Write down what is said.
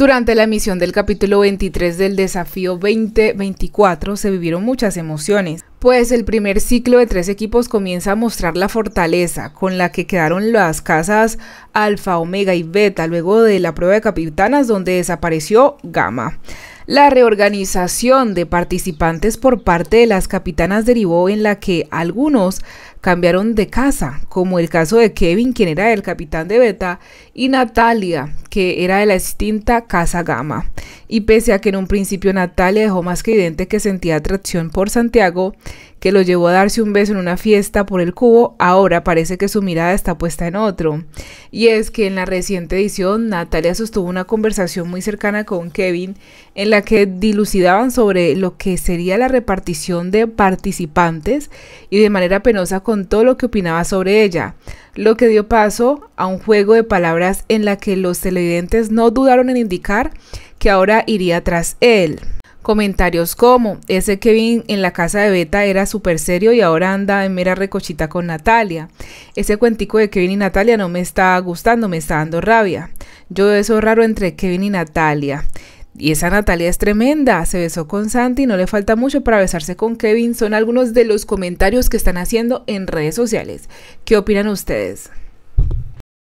Durante la emisión del capítulo 23 del Desafío 2024 se vivieron muchas emociones, pues el primer ciclo de tres equipos comienza a mostrar la fortaleza con la que quedaron las casas Alfa, Omega y Beta luego de la prueba de capitanas donde desapareció Gamma. La reorganización de participantes por parte de las capitanas derivó en la que algunos cambiaron de casa, como el caso de Kevin, quien era el capitán de Beta, y Natalia, que era de la extinta Casa Gama. Y pese a que en un principio Natalia dejó más que evidente que sentía atracción por Santiago, que lo llevó a darse un beso en una fiesta por el cubo, ahora parece que su mirada está puesta en otro. Y es que en la reciente edición, Natalia sostuvo una conversación muy cercana con Kevin, en la que dilucidaban sobre lo que sería la repartición de participantes y de manera penosa todo lo que opinaba sobre ella, lo que dio paso a un juego de palabras en la que los televidentes no dudaron en indicar que ahora iría tras él. Comentarios como, ese Kevin en la casa de Beta era súper serio y ahora anda en mera recochita con Natalia. Ese cuentico de Kevin y Natalia no me está gustando, me está dando rabia. Yo eso raro entre Kevin y Natalia. Y esa Natalia es tremenda, se besó con Santi, no le falta mucho para besarse con Kevin, son algunos de los comentarios que están haciendo en redes sociales. ¿Qué opinan ustedes?